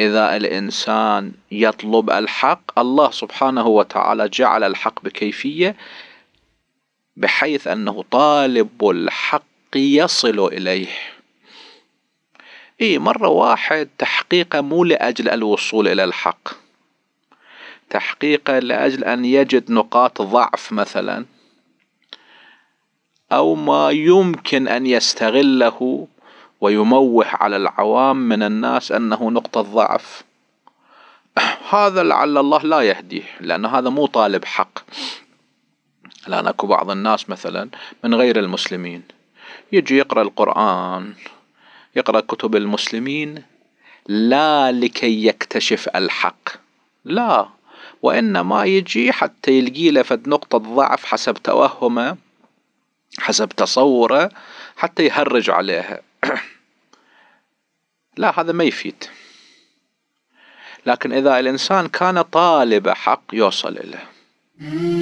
اذا الانسان يطلب الحق الله سبحانه وتعالى جعل الحق بكيفيه بحيث انه طالب الحق يصل اليه اي مره واحد تحقيقه مو لاجل الوصول الى الحق تحقيقه لاجل ان يجد نقاط ضعف مثلا او ما يمكن ان يستغله ويموه على العوام من الناس أنه نقطة ضعف هذا لعل الله لا يهديه لأن هذا مو طالب حق الآن أكو بعض الناس مثلا من غير المسلمين يجي يقرأ القرآن يقرأ كتب المسلمين لا لكي يكتشف الحق لا وإنما يجي حتى يلقي له فد نقطة ضعف حسب توهمه حسب تصوره حتى يهرج عليها لا هذا ما يفيد لكن إذا الإنسان كان طالب حق يوصل إليه